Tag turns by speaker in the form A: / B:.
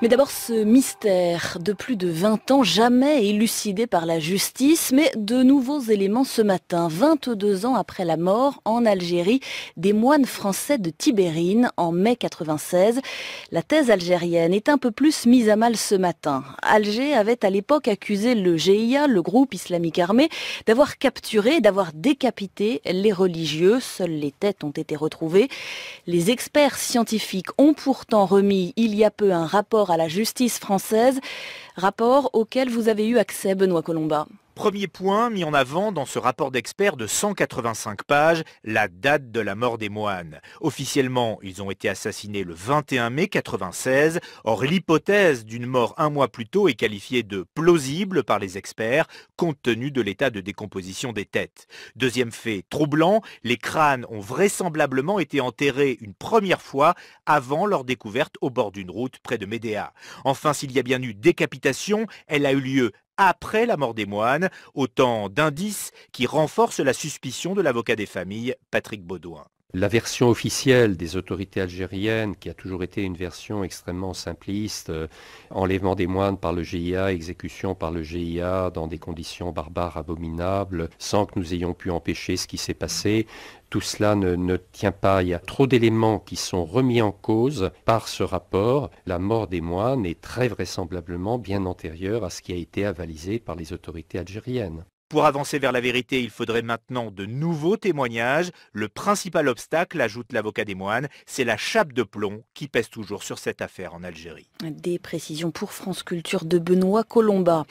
A: Mais d'abord ce mystère de plus de 20 ans jamais élucidé par la justice, mais de nouveaux éléments ce matin, 22 ans après la mort en Algérie des moines français de Tibérine en mai 96. La thèse algérienne est un peu plus mise à mal ce matin. Alger avait à l'époque accusé le GIA, le groupe islamique armé, d'avoir capturé, d'avoir décapité les religieux. Seules les têtes ont été retrouvées. Les experts scientifiques ont pourtant remis il y a peu un rapport à la justice française, rapport auquel vous avez eu accès, Benoît Colomba. Premier
B: point mis en avant dans ce rapport d'experts de 185 pages, la date de la mort des moines. Officiellement, ils ont été assassinés le 21 mai 96. Or, l'hypothèse d'une mort un mois plus tôt est qualifiée de plausible par les experts, compte tenu de l'état de décomposition des têtes. Deuxième fait troublant, les crânes ont vraisemblablement été enterrés une première fois avant leur découverte au bord d'une route près de Médéa. Enfin, s'il y a bien eu décapitation, elle a eu lieu après la mort des moines, autant d'indices qui renforcent la suspicion de l'avocat des familles, Patrick Baudouin. La
C: version officielle des autorités algériennes, qui a toujours été une version extrêmement simpliste, euh, enlèvement des moines par le GIA, exécution par le GIA dans des conditions barbares abominables, sans que nous ayons pu empêcher ce qui s'est passé, tout cela ne, tient pas. Il y a trop d'éléments qui sont remis en cause par ce rapport. La mort des moines est très vraisemblablement bien antérieure à ce qui a été avalisé par les autorités algériennes.
B: Pour avancer vers la vérité, il faudrait maintenant de nouveaux témoignages. Le principal obstacle, ajoute l'avocat des moines, c'est la chape de plomb qui pèse toujours sur cette affaire en Algérie.
A: Des précisions pour France Culture de Benoît Colomba.